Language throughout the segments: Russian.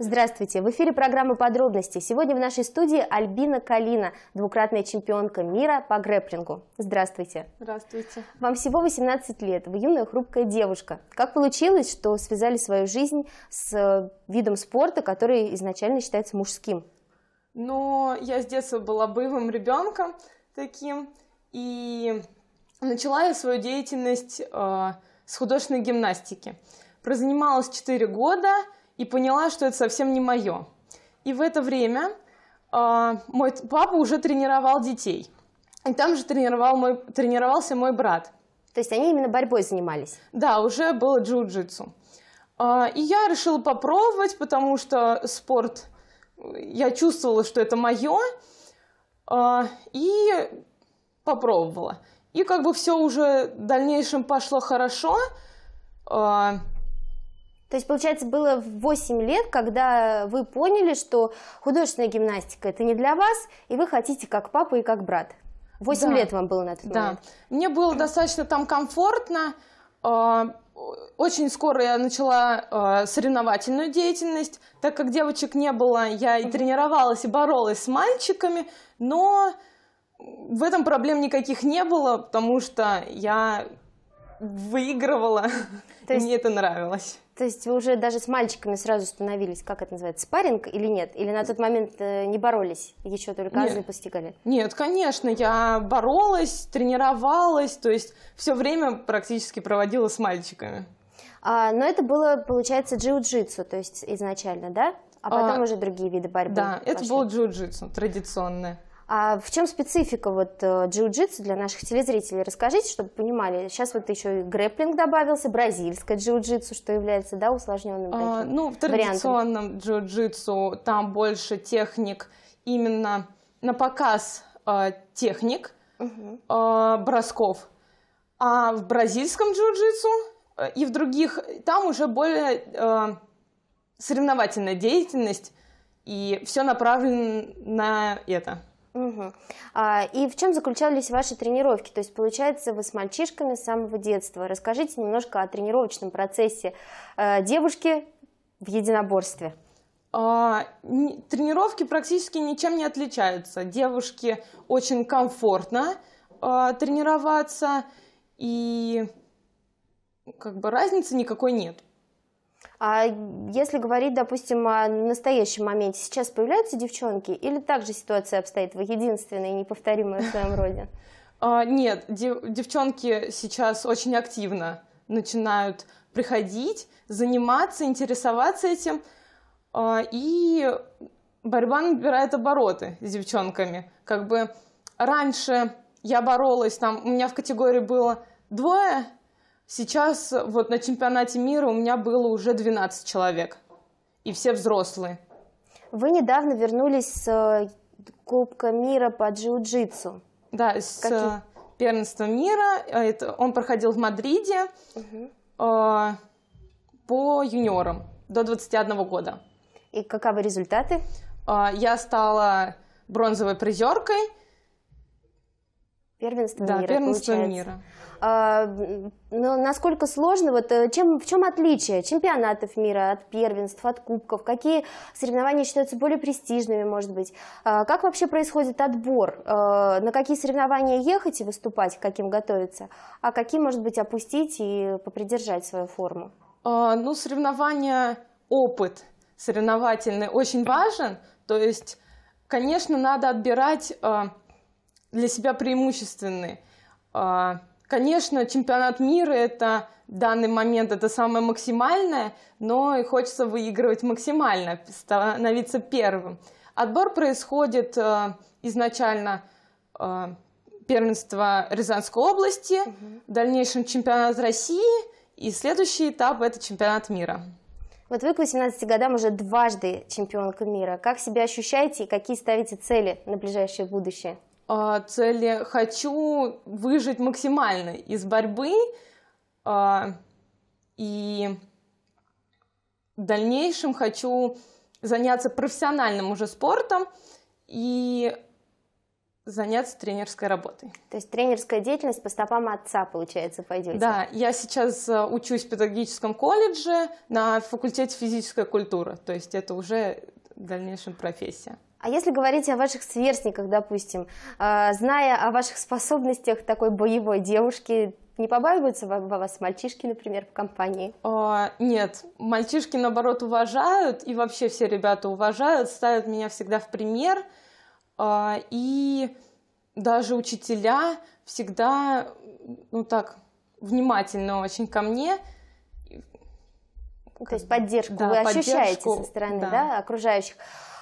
Здравствуйте! В эфире программа «Подробности». Сегодня в нашей студии Альбина Калина, двукратная чемпионка мира по грэплингу. Здравствуйте! Здравствуйте! Вам всего 18 лет, вы юная хрупкая девушка. Как получилось, что связали свою жизнь с э, видом спорта, который изначально считается мужским? Ну, я с детства была боевым ребенком таким, и начала я свою деятельность э, с художественной гимнастики. Прозанималась 4 года – и поняла, что это совсем не мое. И в это время э, мой папа уже тренировал детей. И там же тренировал мой, тренировался мой брат. То есть они именно борьбой занимались? Да, уже было джиу-джитсу. Э, и я решила попробовать, потому что спорт, я чувствовала, что это мое, э, а, и попробовала. И как бы все уже в дальнейшем пошло хорошо. Э, то есть, получается, было 8 лет, когда вы поняли, что художественная гимнастика – это не для вас, и вы хотите как папа и как брат. 8 да. лет вам было на этот да. момент. Мне было достаточно там комфортно. А, очень скоро я начала а, соревновательную деятельность. Так как девочек не было, я и тренировалась, и боролась с мальчиками. Но в этом проблем никаких не было, потому что я выигрывала. То есть, мне это нравилось. То есть вы уже даже с мальчиками сразу становились, как это называется, спарринг или нет? Или на тот момент э, не боролись, еще только азы постигали? Нет, конечно, я боролась, тренировалась, то есть все время практически проводила с мальчиками. А, но это было, получается, джиу-джитсу, то есть изначально, да? А потом а, уже другие виды борьбы. Да, пошли. это было джиу-джитсу традиционное. А в чем специфика вот э, джиу-джитсу для наших телезрителей? Расскажите, чтобы понимали. Сейчас вот еще и грэпплинг добавился, бразильское джиу-джитсу, что является да, усложненным а, Ну, в традиционном джиу-джитсу там больше техник именно на показ э, техник э, бросков. А в бразильском джиу-джитсу э, и в других там уже более э, соревновательная деятельность, и все направлено на это. Угу. А, и в чем заключались ваши тренировки? То есть, получается, вы с мальчишками с самого детства. Расскажите немножко о тренировочном процессе э, девушки в единоборстве. А, не, тренировки практически ничем не отличаются. Девушке очень комфортно а, тренироваться, и как бы разницы никакой нет. А если говорить, допустим, о настоящем моменте, сейчас появляются девчонки или также ситуация обстоит? Вы единственная и неповторимая в своем роде? А, нет, девчонки сейчас очень активно начинают приходить, заниматься, интересоваться этим, а, и борьба набирает обороты с девчонками. Как бы раньше я боролась, там у меня в категории было двое Сейчас э, вот на чемпионате мира у меня было уже 12 человек. И все взрослые. Вы недавно вернулись с э, Кубка мира по джиу-джитсу. Да, с э, Какие? первенства мира. А это, он проходил в Мадриде угу. по юниорам до 21 года. И каковы результаты? А, я стала бронзовой призеркой. Первенство да, мира. Первенство получается. мира. А, ну, насколько сложно, вот э, чем, в чем отличие чемпионатов мира от первенств, от кубков? Какие соревнования считаются более престижными, может быть? А, как вообще происходит отбор? А, на какие соревнования ехать и выступать, к каким готовиться? А какие, может быть, опустить и попридержать свою форму? А, ну, соревнования, опыт соревновательный очень важен. То есть, конечно, надо отбирать... А, для себя преимущественны. А, конечно, чемпионат мира – это в данный момент это самое максимальное, но и хочется выигрывать максимально, становиться первым. Отбор происходит а, изначально а, первенство Рязанской области, угу. в дальнейшем чемпионат России, и следующий этап – это чемпионат мира. Вот вы к 18 годам уже дважды чемпионка мира. Как себя ощущаете и какие ставите цели на ближайшее будущее? А, цели хочу выжить максимально из борьбы а, и в дальнейшем хочу заняться профессиональным уже спортом и заняться тренерской работой. То есть тренерская деятельность по стопам отца, получается, пойдете? Да, я сейчас э, учусь в педагогическом колледже на факультете физической культуры, то есть это уже в дальнейшем профессия. А если говорить о ваших сверстниках, допустим, а, зная о ваших способностях такой боевой девушки, не побаиваются вас мальчишки, например, в компании? А, нет, мальчишки, наоборот, уважают, и вообще все ребята уважают, ставят меня всегда в пример, а, и даже учителя всегда, ну так, внимательно очень ко мне. То есть поддержку да, вы поддержку, ощущаете со стороны да. Да, окружающих.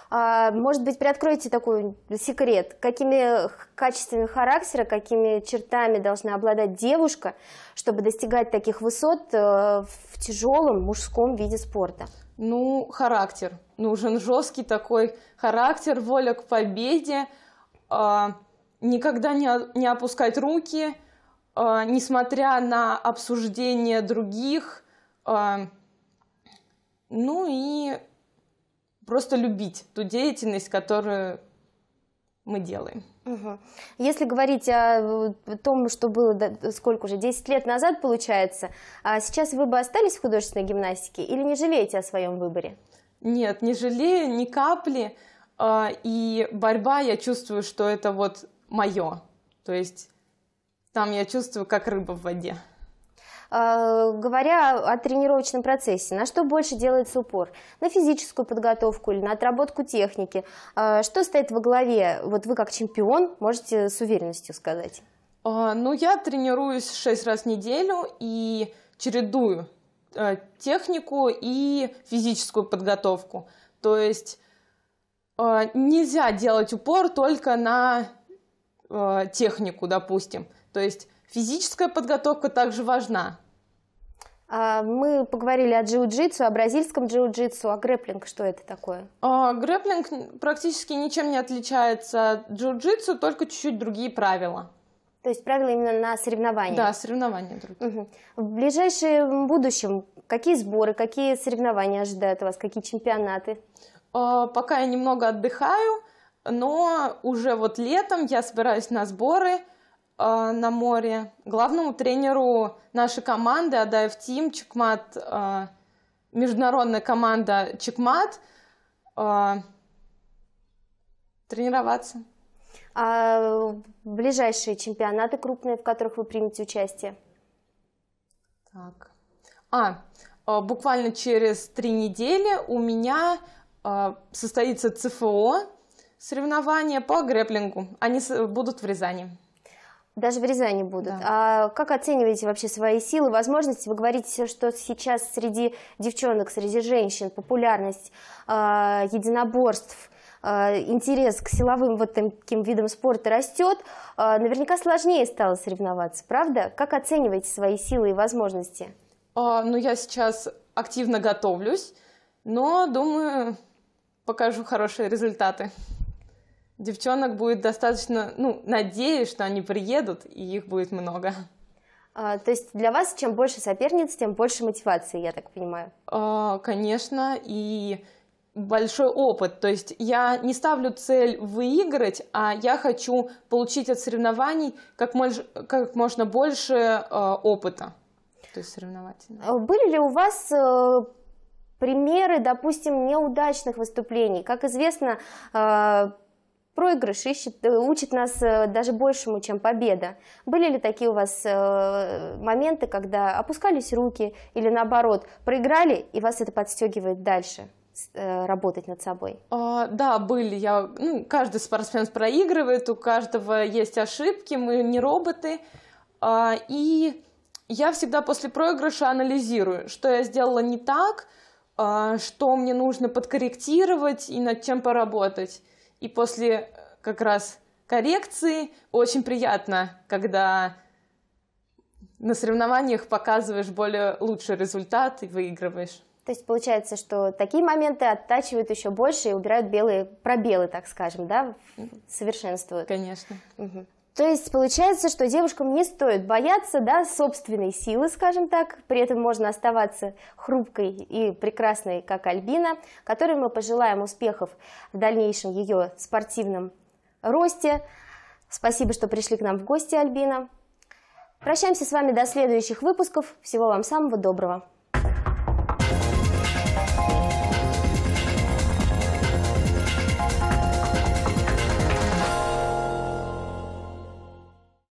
А, может быть, приоткройте такой секрет. Какими качествами характера, какими чертами должна обладать девушка, чтобы достигать таких высот э, в тяжелом мужском виде спорта? Ну, характер. Нужен жесткий такой характер, воля к победе, а, никогда не опускать руки, а, несмотря на обсуждение других. Ну и просто любить ту деятельность, которую мы делаем. Угу. Если говорить о э, том, что было сколько уже, 10 лет назад, получается, а сейчас вы бы остались в художественной гимнастике или не жалеете о своем выборе? Нет, не жалею ни капли. А, и борьба, я чувствую, что это вот мое. То есть там я чувствую, как рыба в воде. А, говоря о тренировочном процессе, на что больше делается упор? На физическую подготовку или на отработку техники? А, что стоит во главе? Вот вы как чемпион можете с уверенностью сказать. А, ну, я тренируюсь шесть раз в неделю и чередую технику и физическую подготовку. То есть нельзя делать упор только на технику, допустим. То есть физическая подготовка также важна. А, мы поговорили о джиу-джитсу, о бразильском джиу-джитсу, а грэплинг что это такое? А, грэплинг практически ничем не отличается от джиу-джитсу, только чуть-чуть другие правила. То есть правила именно на соревнования? Да, соревнования другие. Угу. В ближайшем будущем какие сборы, какие соревнования ожидают вас, какие чемпионаты? А, пока я немного отдыхаю, но уже вот летом я собираюсь на сборы – Э, на море, главному тренеру нашей команды Адаев Тим, Чекмат, э, международная команда Чекмат, э, тренироваться. А ближайшие чемпионаты крупные, в которых вы примете участие? Так. А, буквально через три недели у меня состоится ЦФО, соревнования по грэплингу. Они будут в Рязани. Даже в Рязани будут. Да. А как оцениваете вообще свои силы, возможности? Вы говорите, что сейчас среди девчонок, среди женщин популярность э, единоборств, э, интерес к силовым вот таким видам спорта растет. Э, а, наверняка сложнее стало соревноваться, правда? Как оцениваете свои силы и возможности? А, ну, я сейчас активно готовлюсь, но думаю, покажу хорошие результаты девчонок будет достаточно, ну, надеюсь, что они приедут, и их будет много. А, то есть для вас чем больше соперниц, тем больше мотивации, я так понимаю? А, конечно, и большой опыт. То есть я не ставлю цель выиграть, а я хочу получить от соревнований как, мож, как можно больше э, опыта. То есть соревновательно. А были ли у вас э, примеры, допустим, неудачных выступлений? Как известно, э, проигрыш ищет, э, учит нас э, даже большему, чем победа. Были ли такие у вас э, моменты, когда опускались руки или наоборот, проиграли, и вас это подстегивает дальше? работать над собой? А, да, были. Я, ну, каждый спортсмен проигрывает, у каждого есть ошибки, мы не роботы. А, и я всегда после проигрыша анализирую, что я сделала не так, а, что мне нужно подкорректировать и над чем поработать. И после э, как раз коррекции очень приятно, когда на соревнованиях показываешь более лучший результат и выигрываешь. То есть получается, что такие моменты оттачивают еще больше и убирают белые пробелы, так скажем, да, совершенствуют. Конечно. Угу. То есть получается, что девушкам не стоит бояться да, собственной силы, скажем так, при этом можно оставаться хрупкой и прекрасной, как Альбина, которой мы пожелаем успехов в дальнейшем ее спортивном росте. Спасибо, что пришли к нам в гости, Альбина. Прощаемся с вами до следующих выпусков. Всего вам самого доброго.